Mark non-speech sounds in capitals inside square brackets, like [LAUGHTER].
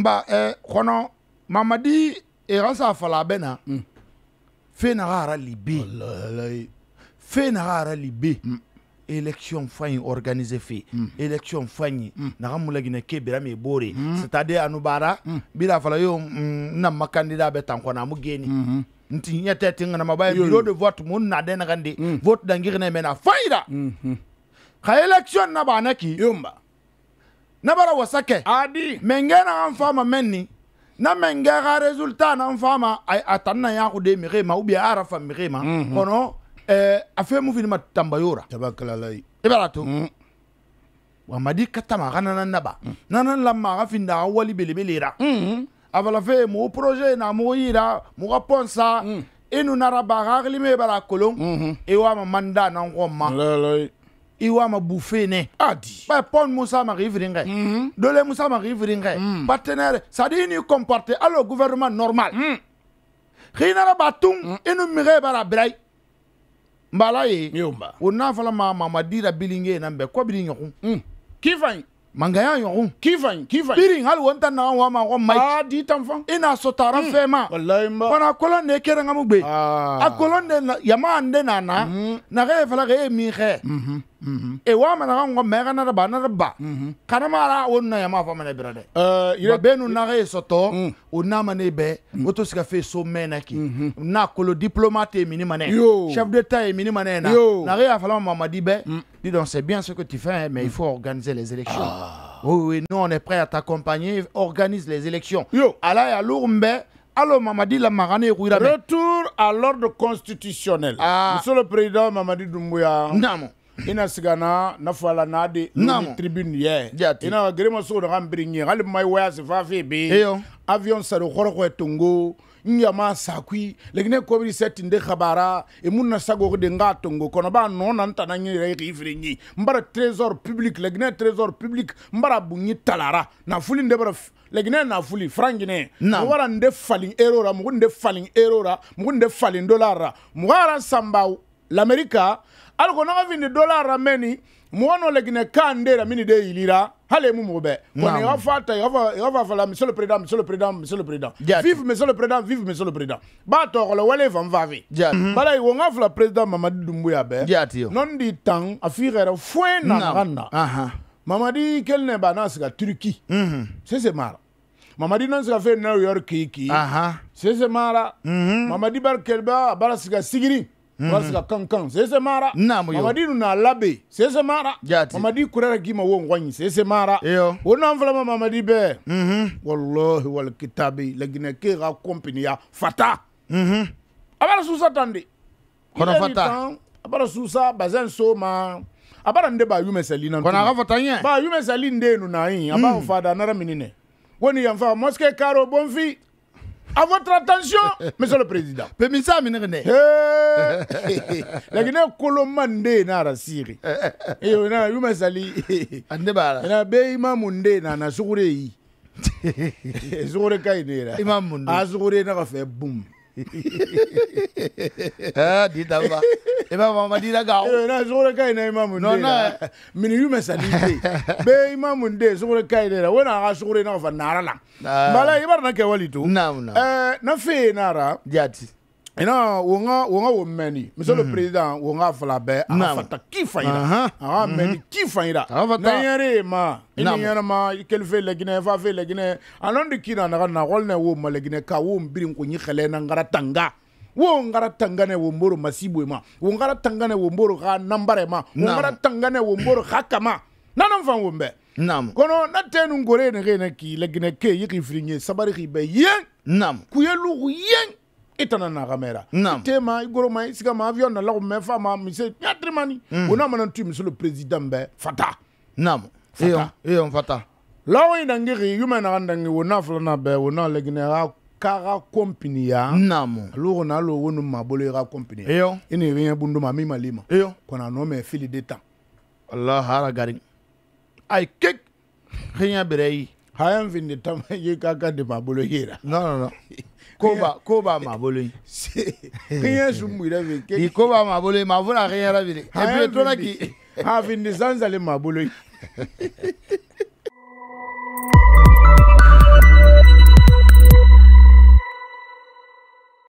mba eh, kɔnɔ mamadi irasa e fala bena mm. fe na gara libe fe na gara libe mm. élection fayi organisé fe mm. élection fayi mm. naga mulagina ke birame bore mm. c'est à dire anu bara mm. bira fala yo mm, na makandida be tan kona mu geni mm -hmm. nti nyete tingana mabaya bureau de vote mun na de hmm. na gande mm. vote dangirne mena fayida mm -hmm. ka élection na banaki yumba na bara wasa kɛ adi menge na an fama menni na menge ga resultat na an fama mhm. eh, a tan na ya ku de mege ma ubi ara fa mege ma kono a fe mu fini matambayora tabakalala ibara eh to mhm. wa madi katama kana nan naba mhm. nanan lamma ga finda awali belebelera avala fe mo projet na mo yira mo ga ponsa inu nara ba ga glime bara kolon e wa ma manda nan ko ma iwa mabouffer né adi ba pon Moussa Marivringa mm -hmm. dole Moussa Marivringa mm. partenaire ça dit ni comporter alors gouvernement normal mm. khina la batum mm. inu mire bara brai mbala ye yomba ona fala ma mama dira bilinge na mbe ko bilinge ko mm. kifan mangaya yɔgun. kifan kifan. biri hali wo n ta na wa ma ko mayi. aa di tan fan. i n'a sɔ taara mhm. fɛn ma. walayi n ba. fana kolon de kɛra n ka mu gbe. aa ah. a kolon de yama de nana. Mhm. nage ye fala k'e ye min kɛ. e wa mana kan mega na ba na ba mm-hmm. kana mara o na ya ma mana birade eh ire benu na re soto o na mane be o to fe so mena ki mm-hmm. na kolo diplomate e mini mane chef d'état et mini mane na na re afala mama di be mm. dis donc c'est bien ce que tu fais mais il mm. faut organiser les élections ah. oui oui nous on est prêt à t'accompagner organise les élections ala ya lourmbe alors Mamadi la Marane Retour à l'ordre constitutionnel. Ah. Monsieur le président Mamadi Doumbouya. Non. ina sigana na fala na di tribune ye ina grema so na mbiri nye hali mai waya se fa fe be avion sa ro ko tongo nyama sakui lekine ko bi set nde khabara e munna sago de nga tongo kono ba no nan tana nyi re rifre nyi mbara trésor public lekine trésor public mbara bunyi talara na fuli nde bara legine na fuli frangine mo wara nde falin erora mo nde falin erora mo nde falin dollar mo wara sambao L'Amérique a alors qu'on dollars ramenés, moi non rameni muono legine kandera mini des ilira hale mu mobe kone va, on va faire monsieur le président monsieur le président monsieur le président vive monsieur le président vive monsieur le président ba to ko va. van vavi bala a nga le président Mamadou dumbuya be non di tang afirera fuen na ganda mamadi kelne bana la ah, ah. turki mhm. c'est c'est mal. mamadi non c'est fe new york ki ki ah, c'est mara mhm. mamadi barkelba bala la sigiri Mm-hmm. wasika kankan sese mara namu yo mamadi na labe sese mara jati mamadi kurara gima wo ngwanyi sese mara yo wona mfala mamadi be mhm wallahi wal kitabi lagina ke ga company ya fata mhm abara susa tande kono fata abara susa bazen so ma abara nde ba yume selina kono fata nye ba yume selin de nu yin abara mm. fada nara minine woni yamfa moske karo bonfi à votre attention, [LAUGHS] Monsieur le Président. Pemisa Minerene. La [LAUGHS] Guinée Colomande na rasiri. [LAUGHS] Et on a eu Masali. Andebara. On a Beima Munde na na Zourei. Zourei Kainera. Imam A Azourei na fait boum. di taba i b'a fɔ madina ka na sogore ka ɲi na imamu den na miniju mɛ sadi den bɛɛ imamu den sogore ka ɲi la o n'a ka sogore n'a fa nara la bala i b'a dɔn kɛ wali to na fe ye nara jati ina wonga wonga wo mɛni monsieur le mm. président wonga fala bɛɛ a fata kifa yira a ka mɛni ki yira nayɛre ye ma i ni yɛrɛma kelife lɛginɛ fa fe lɛginɛ anɔn de kina naga na wɔli nɛ wo ma lɛginɛ ka wo birin ko ɲi xɛlɛ na ngara tanga wo ngara tangane womboro masibu e ma wo ngara tangane womboro ka nambare ma wo ngara tangane womboro ka kama nanan fan wo bɛɛ nam kono na tenu ngore ne gene ki lɛginɛ ke yi ki firinye sabari ki bɛ yen nam kuyelu yen i tana nagamera tema i goroma i sigama avion na lago mɛ fama mise ɲatirimani hmm. o na mana tu monsieur le président bɛ fata nam eyon fata lawo i dangiri yuma naga dangi wo na filana bɛ wo na legine a kaga company ya namo lugo na lo wonu mabolo ya company eyo ini rinya bundu mami malima eyo kona no me fili de temps allah hara garin ay kek rinya berei haya mvindi tamaji [LAUGHS] kaka de mabologera non non non [LAUGHS] koba koba mabologi rien sumbwira veke di koba mabologi mavula rien ra vile et puis tona ki ha vindi sanza ah, le mabologi [LAUGHS]